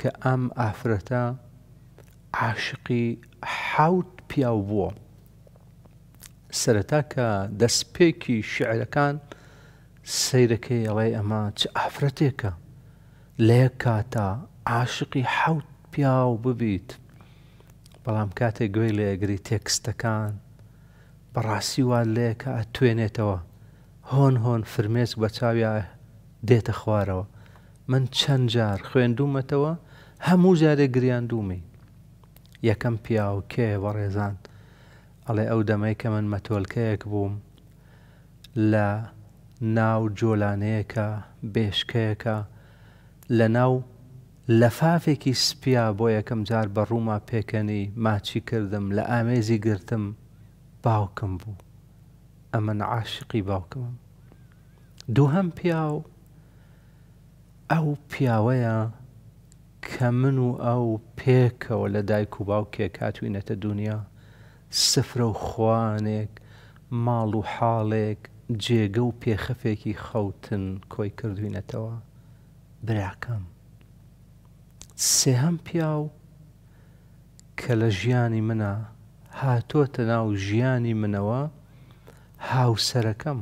کە ئەم ئافرەتە عاشقی حوت پیا بووە سەرەتا کە دەستپێکی شعرەکان سیرەکەی ئەڵێ ئەمە چ ئافرەتێکە لە یەک کاتە عاشقی حوت پیاو ببیت بەڵام کاتێک گوێی لێگری تێکستەکان بەڕاستیوان لێکە ئەتوێنێتەوە هۆن هۆن فرمێسک بە چاویە دێتە خوارەوە من چەند جار خوێندومەتەوە هەموو جارێ گریان دوومی یەکەم پیا و کێ بە ڕێزان ئەڵێ ئەو دەمەی کە من مەتۆلکەیەک بووم لە ناو جۆلانەیەکە بێشکەیەکە لە ناو لەفافێکی سپیا بۆ یەکەم جار بە ڕووما پێکەنی ماچی کردم لە ئامێزی گرتم باوکم بوو ئەمە عاشقی باوکمم دووهم پیا و ئەو پیاوەیە کە من و ئەو پێکەوە لە دایک و باوکێ کاتوینەتە دنیا سفرە و خوانێک ماڵ و حاڵێک جێگە و پێخەفێکی خەوتن کۆی کردوینەتەوە براکەم سێهەم پیاو کە لە ژیانی منە هاتۆتە ناو ژیانی منەوە هاوسەرەکەم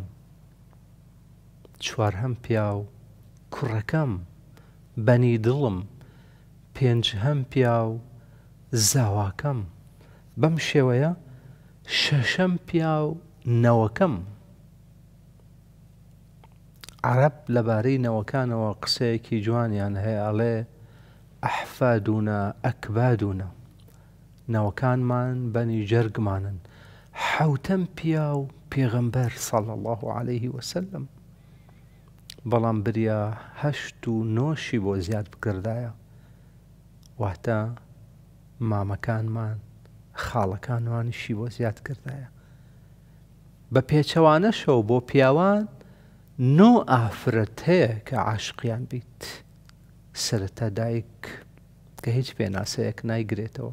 چوارهەم پیاو کوڕەکەم بەنی دڵم پێنج هەم پیا و زاواکەم بەم شێوەیە شەشەم پیا و نەوەکەم عرب لەبارەی نەوەکانەوە قسەیەکی جوانیان هەیە ئەڵێ ئەحفادونە ئەکبادونە نەوەکانمان بەنی جەرگمانن حوتەم پیا و پێغمبەر سەڵ الله عليه وسلم بەڵام بریا هەشت و نۆشی بۆ زیاد بکردایە واتە مامەکانمان خاڵەکانوانیشی بۆ زیاد کردایە بە پێچەوانەشەوە بۆ پیاوان نۆ ئافرەت هەیە کە عاشقیان بیت سرەتە دایک کە هیچ پێناسەیەک نایگرێتەوە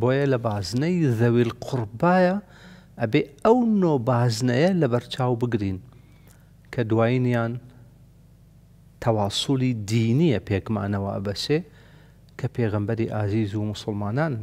بۆیە لە بازنەی زەویل قوربایە ئەبێ ئەو نۆ بازنەیە لە بەرچاو بگرین کە دواییان تەواسولی دینیە پێکمانەوە ئەبەسێ کە پێغمبەری ئازیز و مسلمانان